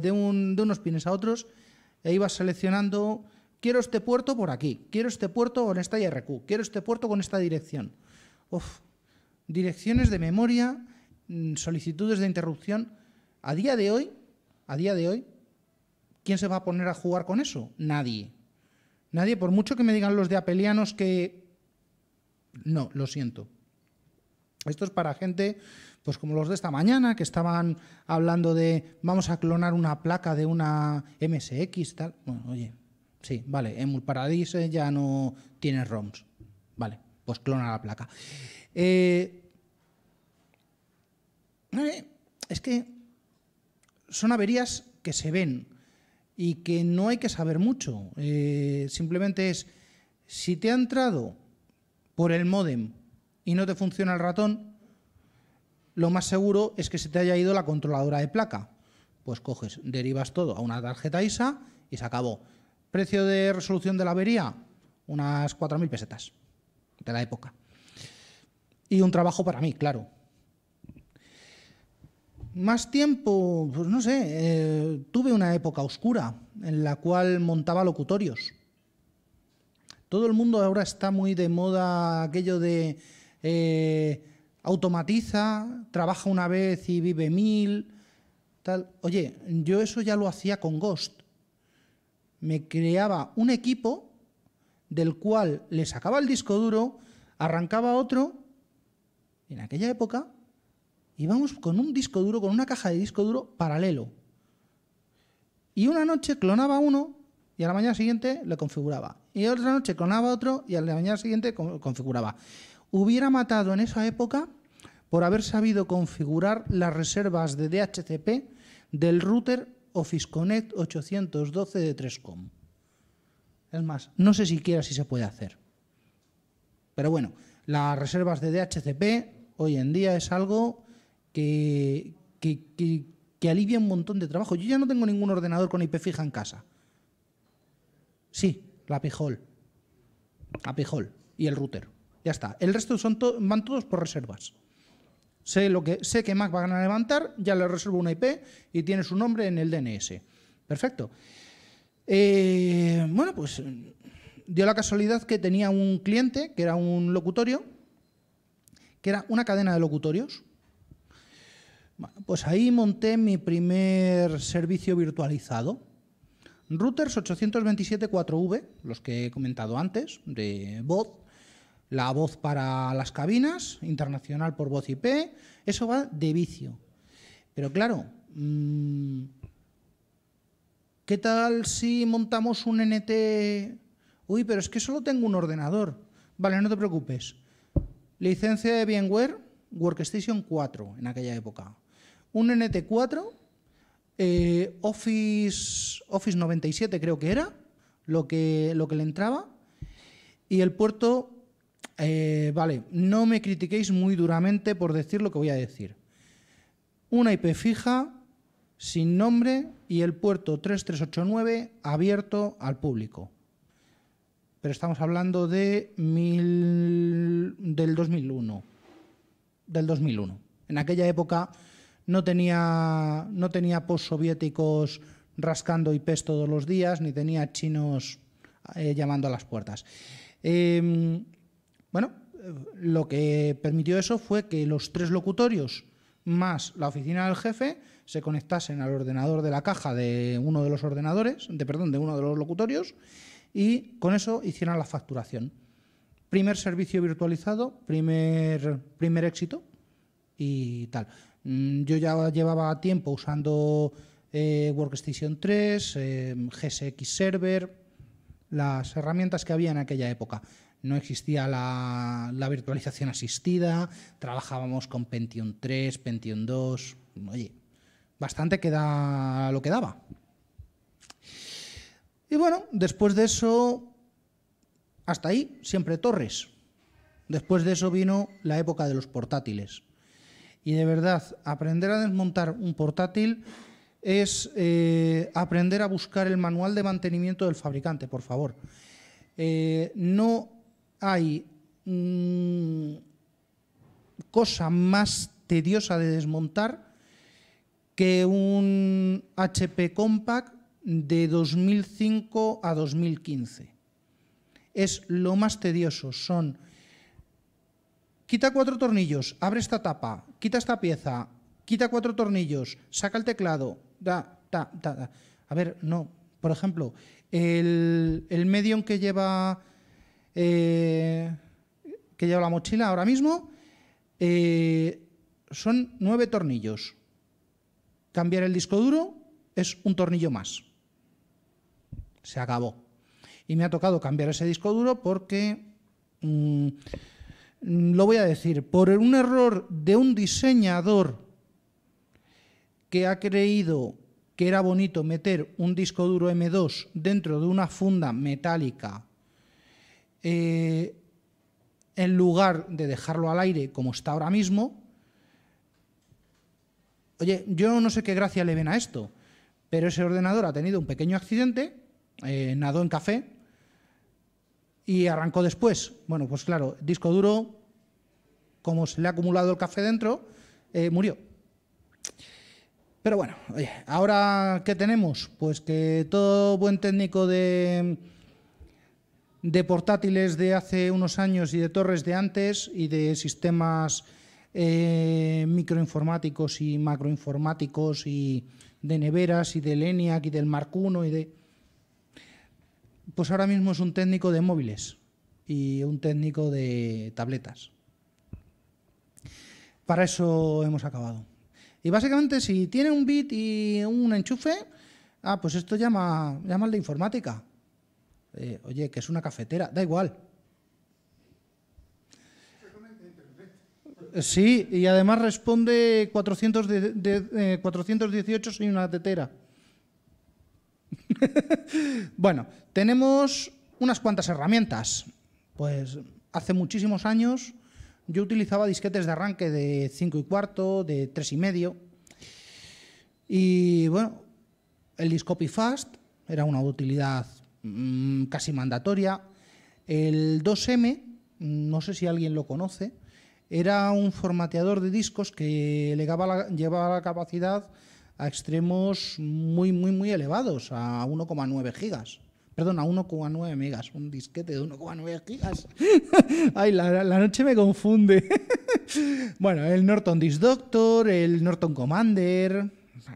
de, unos pines a otros, e ibas seleccionando, quiero este puerto por aquí, quiero este puerto con esta IRQ, quiero este puerto con esta dirección. Uf, direcciones de memoria, mm, solicitudes de interrupción. A día de hoy, a día de hoy, ¿quién se va a poner a jugar con eso? Nadie. Nadie, por mucho que me digan los de apelianos que no, lo siento. Esto es para gente, pues como los de esta mañana, que estaban hablando de vamos a clonar una placa de una MSX, tal. Bueno, oye, sí, vale, Emul Paradise ya no tiene ROMs. Vale, pues clona la placa. Eh, eh, es que son averías que se ven y que no hay que saber mucho. Eh, simplemente es, si te ha entrado por el modem y no te funciona el ratón, lo más seguro es que se te haya ido la controladora de placa. Pues coges, derivas todo a una tarjeta ISA y se acabó. Precio de resolución de la avería, unas 4.000 pesetas de la época. Y un trabajo para mí, claro. Más tiempo, pues no sé, eh, tuve una época oscura en la cual montaba locutorios todo el mundo ahora está muy de moda aquello de eh, automatiza, trabaja una vez y vive mil, tal. Oye, yo eso ya lo hacía con Ghost. Me creaba un equipo del cual le sacaba el disco duro, arrancaba otro. en aquella época íbamos con un disco duro, con una caja de disco duro paralelo. Y una noche clonaba uno y a la mañana siguiente le configuraba y otra noche conaba otro y al la mañana siguiente configuraba. Hubiera matado en esa época por haber sabido configurar las reservas de DHCP del router Office Connect 812 de 3Com. Es más, no sé siquiera si se puede hacer. Pero bueno, las reservas de DHCP hoy en día es algo que, que alivia un montón de trabajo. Yo ya no tengo ningún ordenador con IP fija en casa. Sí, la pijol, la pijol y el router. Ya está. El resto son van todos por reservas. Sé, lo que, sé que Mac van a levantar, ya le reservo una IP y tiene su nombre en el DNS. Perfecto. Eh, bueno, pues dio la casualidad que tenía un cliente que era un locutorio, que era una cadena de locutorios. pues ahí monté mi primer servicio virtualizado. Routers 827.4V, los que he comentado antes, de voz, la voz para las cabinas, internacional por voz IP, eso va de vicio. Pero claro, mm, ¿qué tal si montamos un NT? Uy, pero es que solo tengo un ordenador. Vale, no te preocupes. Licencia de VMware, Workstation 4 en aquella época. Un NT4 eh, Office, Office 97 creo que era, lo que, lo que le entraba. Y el puerto, eh, vale, no me critiquéis muy duramente por decir lo que voy a decir. Una IP fija, sin nombre, y el puerto 3389 abierto al público. Pero estamos hablando de mil, del 2001. Del 2001. En aquella época no tenía, no tenía postsoviéticos rascando IPs todos los días, ni tenía chinos eh, llamando a las puertas. Em, bueno, lo que permitió eso fue que los tres locutorios más la oficina del jefe se conectasen al ordenador de la caja de uno de los ordenadores, de, perdón, de uno de los locutorios, y con eso hicieran la facturación. Primer servicio virtualizado, primer, primer éxito y tal. Mm, yo ya llevaba tiempo usando eh, Workstation 3, em, GSX Server, las herramientas que había en aquella época. No existía la, virtualización asistida, trabajábamos con Pentium 3, Pentium 2, oye, bastante queda lo que daba. Y bueno, después de eso, hasta ahí, siempre Torres. Después de eso vino la época de los portátiles. Y de verdad, aprender a desmontar un portátil es eh, aprender a buscar el manual de mantenimiento del fabricante, por favor. Eh, no hay mm, cosa más tediosa de desmontar que un HP Compact de 2005 a 2015. Es lo más tedioso, son quita cuatro tornillos, abre esta tapa, quita esta pieza, quita cuatro tornillos, saca el teclado, da, da, da, A ver, no. Por ejemplo, el, el medium que lleva, eh, que lleva la mochila ahora mismo eh, son nueve tornillos. Cambiar el disco duro es un tornillo más. Se acabó. Y me ha tocado cambiar ese disco duro porque... Mm, Mm, lo voy a decir, por un error de un diseñador que ha creído que era bonito meter un disco duro M2 dentro de una funda metálica, eh, en lugar de dejarlo al aire como está ahora mismo, oye, yo no sé qué gracia le ven a esto, pero ese ordenador ha tenido un pequeño accidente, eh, nadó en café, y arrancó después. Bueno, pues claro, disco duro, como se le ha acumulado el café dentro, eh, murió. Pero bueno, oye, ahora ¿qué tenemos? Pues que todo buen técnico de, de portátiles de hace unos años y de torres de antes y de sistemas eh, microinformáticos y macroinformáticos y de neveras y del ENIAC y del Mark I y de pues ahora mismo es un técnico de móviles y un técnico de tabletas. Para eso hemos acabado. Y básicamente si tiene un bit y un enchufe, ah, pues esto llama, llama de informática. Eh, oye, que es una cafetera, da igual. Sí, y además responde 400 de, 418 eh, sin una tetera. bueno, tenemos unas cuantas herramientas. Pues hace muchísimos años yo utilizaba disquetes de arranque de 5 y cuarto, de 3 y medio. Y bueno, el Discopy Fast era una utilidad mm, casi mandatoria. El 2M, no sé si alguien lo conoce, era un formateador de discos que llevaba la capacidad a extremos muy, muy, muy elevados, a 1,9 gigas. Perdón, a 1,9 megas, un disquete de 1,9 gigas. Ay, la, noche me confunde. bueno, el Norton Disk Doctor, el Norton Commander,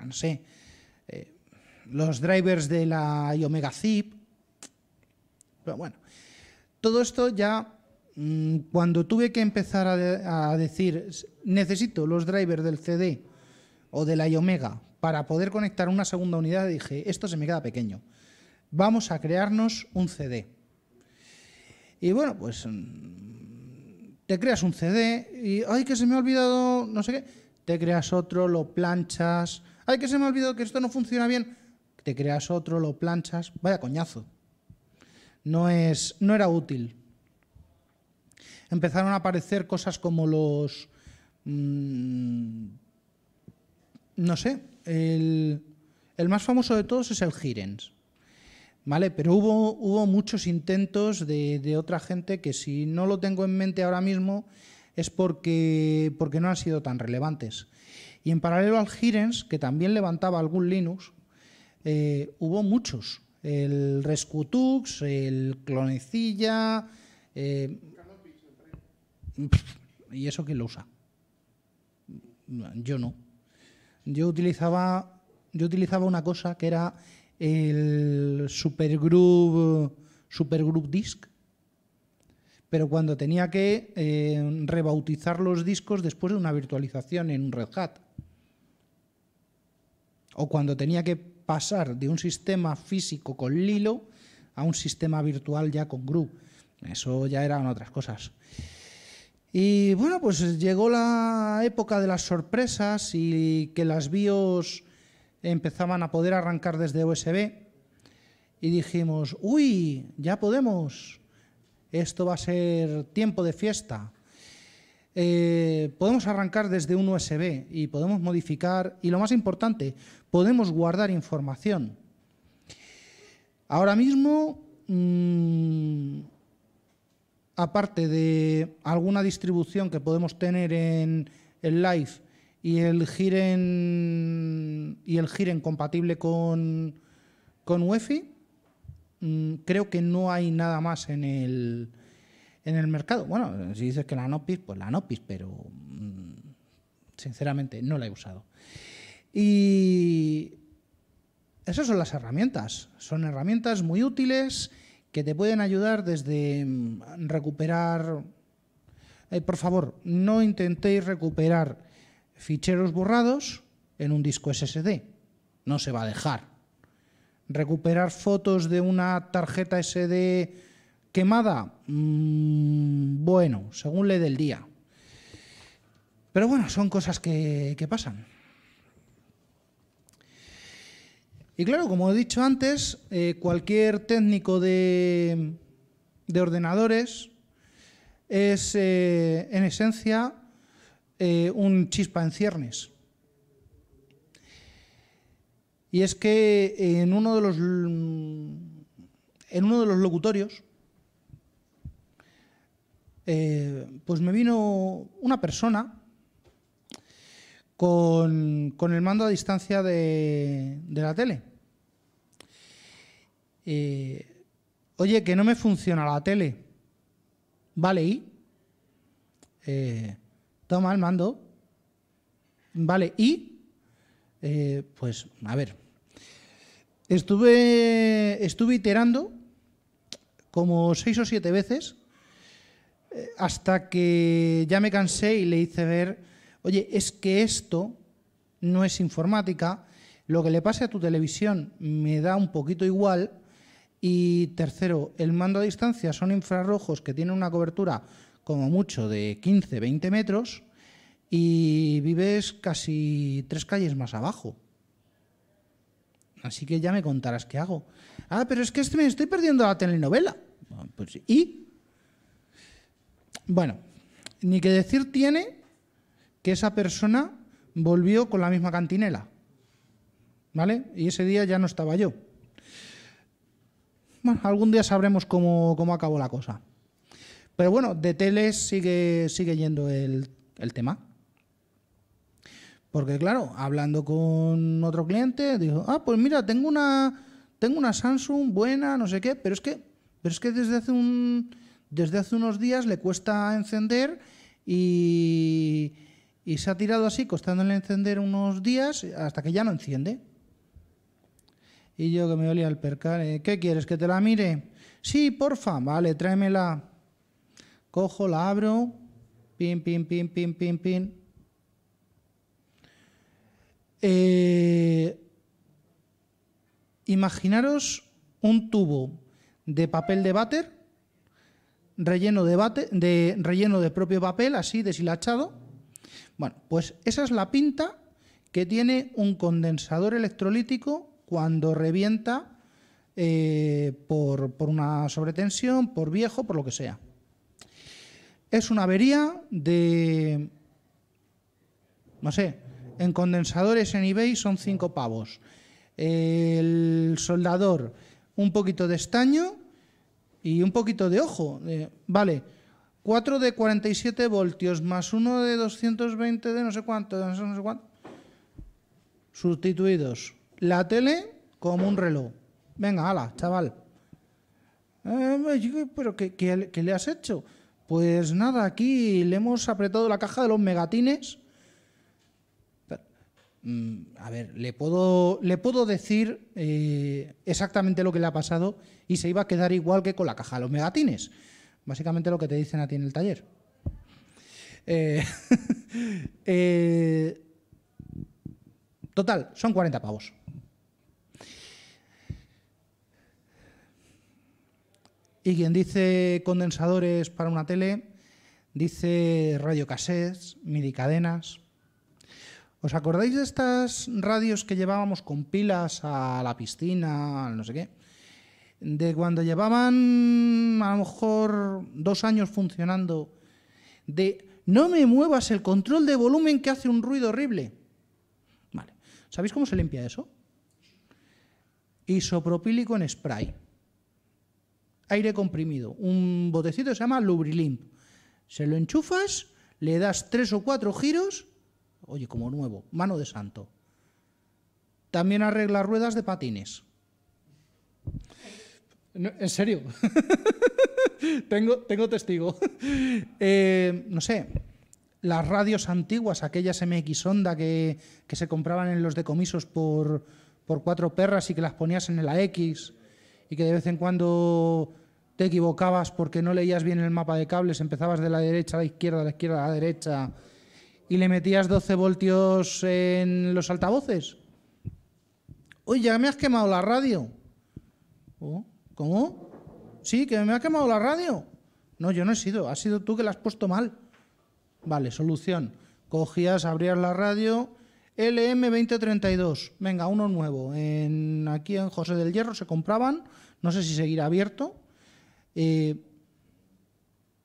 no sé, eh, los drivers de la Omega Zip. Pero bueno, todo esto ya mm, cuando tuve que empezar a, a, decir necesito los drivers del CD o de la iOmega para poder conectar una segunda unidad, dije, esto se me queda pequeño. Vamos a crearnos un CD. Y bueno, pues mm, te creas un CD y, ay, que se me ha olvidado, no sé qué, te creas otro, lo planchas, ay, que se me ha olvidado que esto no funciona bien, te creas otro, lo planchas, vaya coñazo. No, es, no era útil. Empezaron a aparecer cosas como los... Mm, no sé, el, más famoso de todos es el Girens. ¿Vale? Pero hubo, muchos intentos de, otra gente que si no lo tengo en mente ahora mismo es porque, porque no han sido tan relevantes. Y en paralelo al Girens, que también levantaba algún Linux, eh, hubo muchos. El Rescutux, el Clonecilla... Eh, ¿Y eso quién lo usa? Yo no. Yo utilizaba, yo utilizaba una cosa que era el Supergroup, supergroup Disc, pero cuando tenía que eh, rebautizar los discos después de una virtualización en un Red Hat. O cuando tenía que pasar de un sistema físico con Lilo a un sistema virtual ya con GRU. Eso ya eran otras cosas. Y bueno, pues llegó la época de las sorpresas y que las BIOS empezaban a poder arrancar desde USB. Y dijimos, uy, ya podemos. Esto va a ser tiempo de fiesta. Eh, podemos arrancar desde un USB y podemos modificar, y lo más importante, podemos guardar información. Ahora mismo mm, aparte de alguna distribución que podemos tener en, el live y el giren y el giren compatible con, con UEFI, mm, creo que no hay nada más en el, en el mercado. Bueno, si dices que la Nopis, pues la Nopis, pero mm, sinceramente no la he usado. Y esas son las herramientas. Son herramientas muy útiles que te pueden ayudar desde mm, recuperar... Eh, por favor, no intentéis recuperar ficheros borrados en un disco SSD. No se va a dejar. Recuperar fotos de una tarjeta SD quemada. Mm, bueno, según le del día. Pero bueno, son cosas que pasan. Y claro, como he dicho antes, eh, cualquier técnico de, ordenadores es eh, en esencia eh, un chispa en ciernes. Y es que en uno de los, en uno de los locutorios, pues me vino una persona con, con el mando a distancia de, la tele. Eh, oye, que no me funciona la tele. Vale, y eh, toma el mando. Vale, y eh, pues a ver. Estuve, estuve iterando como seis o siete veces hasta que ya me cansé y le hice ver oye, es que esto no es informática, lo que le pase a tu televisión me da un poquito igual. Y tercero, el mando a distancia son infrarrojos que tienen una cobertura como mucho de 15, 20 metros y vives casi tres calles más abajo. Así que ya me contarás qué hago. Ah, pero es que este me estoy perdiendo la telenovela. Ah, pues ¿y? Bueno, ni que decir tiene que esa persona volvió con la misma cantinela. ¿Vale? Y ese día ya no estaba yo. Bueno, algún día sabremos cómo, acabó la cosa. Pero bueno, de teles sigue, sigue yendo el, el tema. Porque claro, hablando con otro cliente, dijo, ah, pues mira, tengo una, tengo una Samsung buena, no sé qué, pero es que, pero es que desde, hace un, desde hace unos días le cuesta encender y, y se ha tirado así, costándole encender unos días, hasta que ya no enciende. Y yo que me olía al percar. Eh, ¿qué quieres, que te la mire? Sí, porfa, vale, tráemela. Cojo, la abro, pin, pin, pin, pin, pin, pin. Eh, imaginaros un tubo de papel de váter, relleno de, de, relleno de propio papel, así deshilachado, bueno, pues esa es la pinta que tiene un condensador electrolítico cuando revienta eh, por, una sobretensión, por viejo, por lo que sea. Es una avería de, no sé, en condensadores en eBay son cinco pavos. El soldador, un poquito de estaño y un poquito de ojo. Eh, vale, 4 de 47 voltios más uno de 220 de no sé cuánto, no sé cuánto. Sustituidos. La tele como un reloj. Venga, hala, chaval. Eh, ¿Pero qué, le has hecho? Pues nada, aquí le hemos apretado la caja de los megatines. Mm, a ver, le puedo, le puedo decir eh, exactamente lo que le ha pasado y se iba a quedar igual que con la caja de los megatines. Básicamente lo que te dicen a ti en el taller. Eh, eh, total, son 40 pavos. Y quien dice condensadores para una tele, dice radiocassettes, midi cadenas. ¿Os acordáis de estas radios que llevábamos con pilas a la piscina, no sé qué? de cuando llevaban a lo mejor dos años funcionando, de no me muevas el control de volumen que hace un ruido horrible. Vale. ¿Sabéis cómo se limpia eso? Isopropílico en spray. Aire comprimido. Un botecito que se llama Lubrilimp. Se lo enchufas, le das tres o cuatro giros. Oye, como nuevo, mano de santo. También arregla ruedas de patines en serio. tengo, tengo testigo. Eh, no sé, las radios antiguas, aquellas MX Onda que, se compraban en los decomisos por, por cuatro perras y que las ponías en la X y que de vez en cuando te equivocabas porque no leías bien el mapa de cables, empezabas de la derecha a la izquierda, de la izquierda a la derecha y le metías 12 voltios en los altavoces. Oye, ya me has quemado la radio. Oh. ¿Cómo? Sí, que me ha quemado la radio. No, yo no he sido, has sido tú que la has puesto mal. Vale, solución. Cogías, abrías la radio, LM2032, venga, uno nuevo. En, aquí en José del Hierro se compraban, no sé si seguirá abierto. Eh,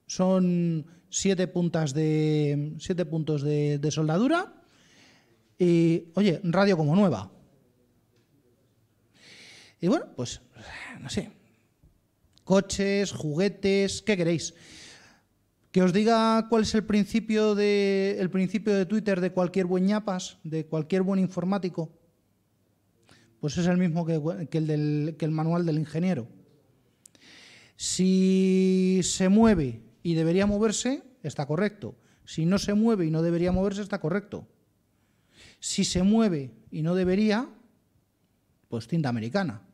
son siete puntas de. siete puntos de, de soldadura. Y, oye, radio como nueva. Y bueno, pues, no sé, coches, juguetes, ¿qué queréis? Que os diga cuál es el principio de, el principio de Twitter de cualquier buen ñapas, de cualquier buen informático. Pues es el mismo que, el, que el manual del ingeniero. Si se mueve y debería moverse, está correcto. Si no se mueve y no debería moverse, está correcto. Si se mueve y no debería, pues tinta americana.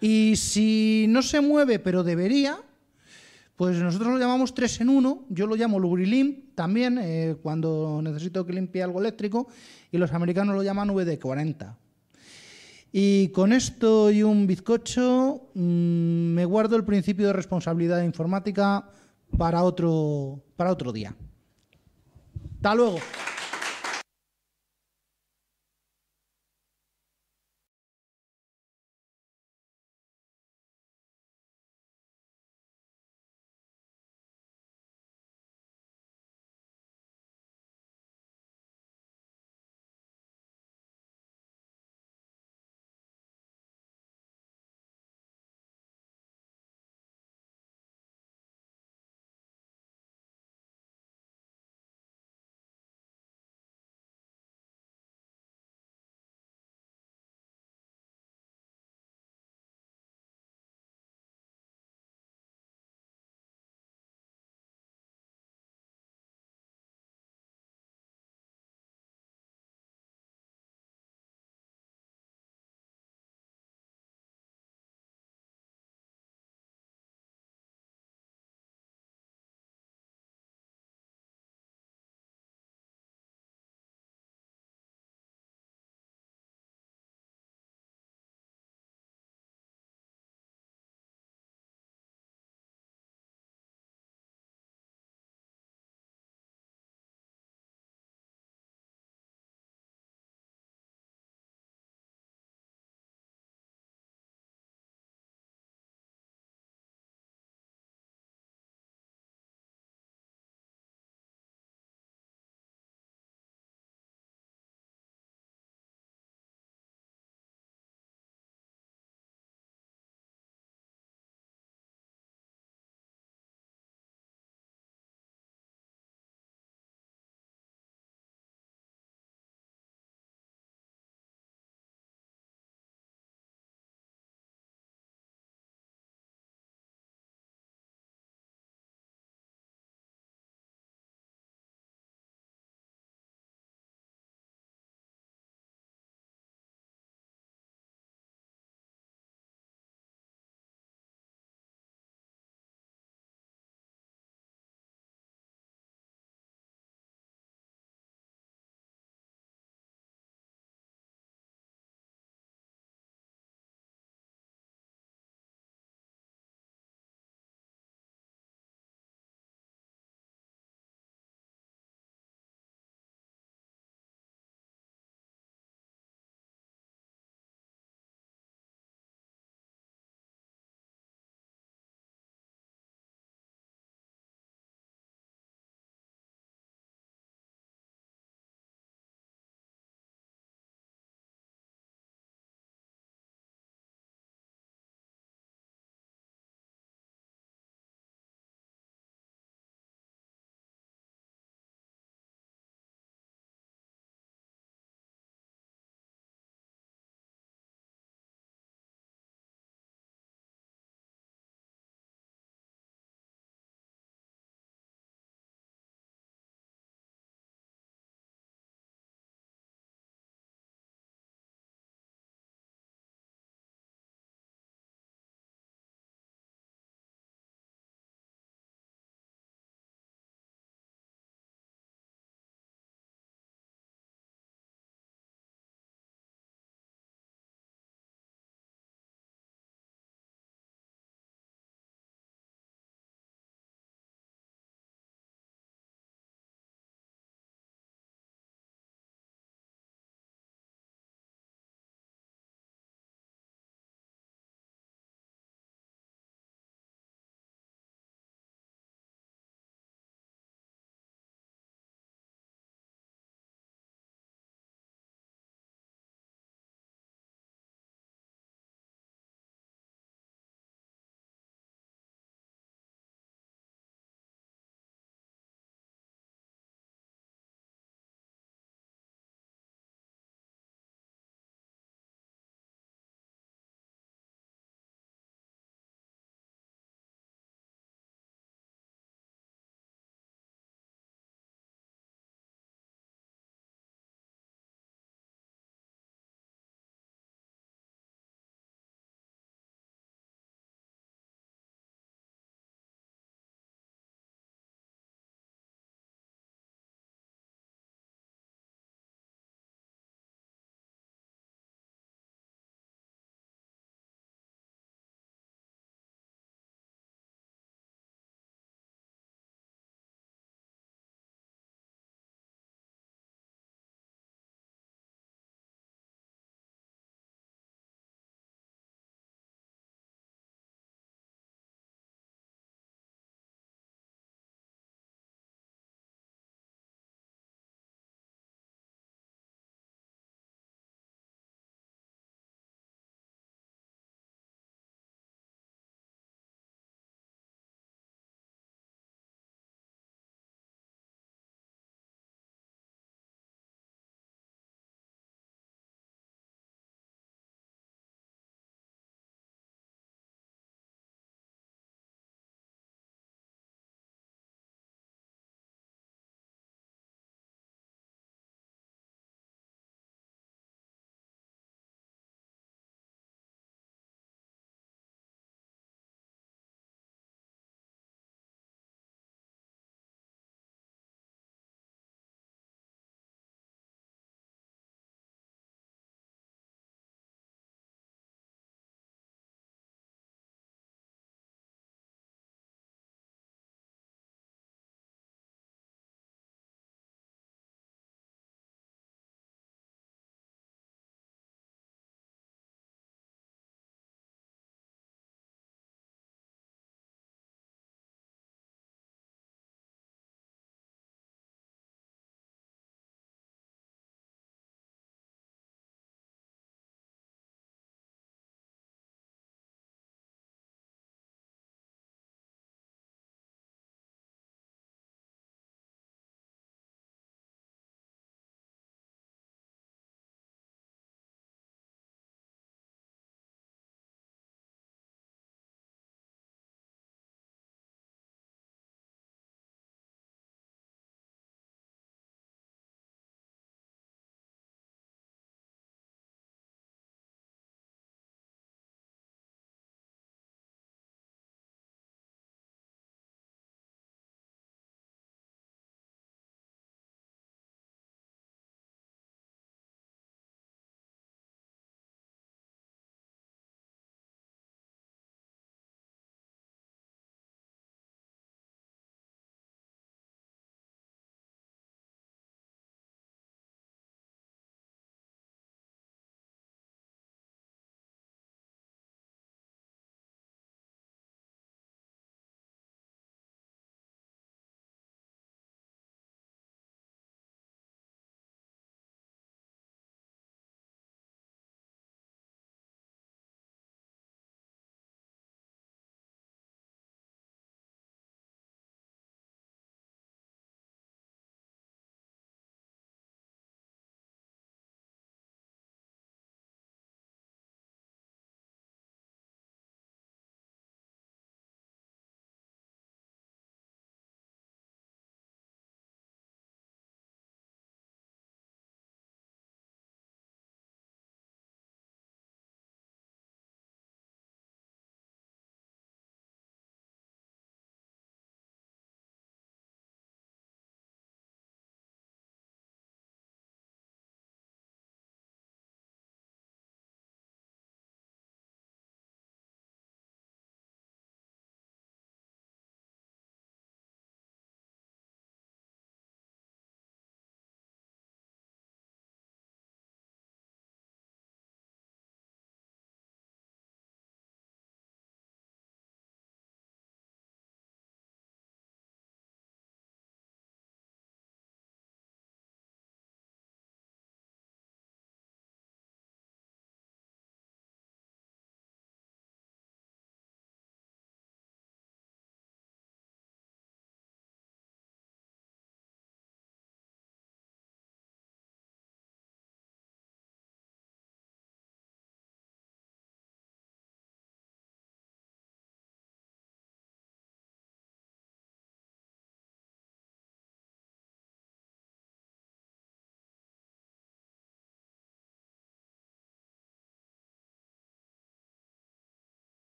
Y si no se mueve, pero debería, pues nosotros lo llamamos 3 en 1, yo lo llamo Lubrilim también, eh, cuando necesito que limpie algo eléctrico, y los americanos lo llaman VD40. Y con esto y un bizcocho mm, me guardo el principio de responsabilidad informática para otro, para otro día. Hasta luego.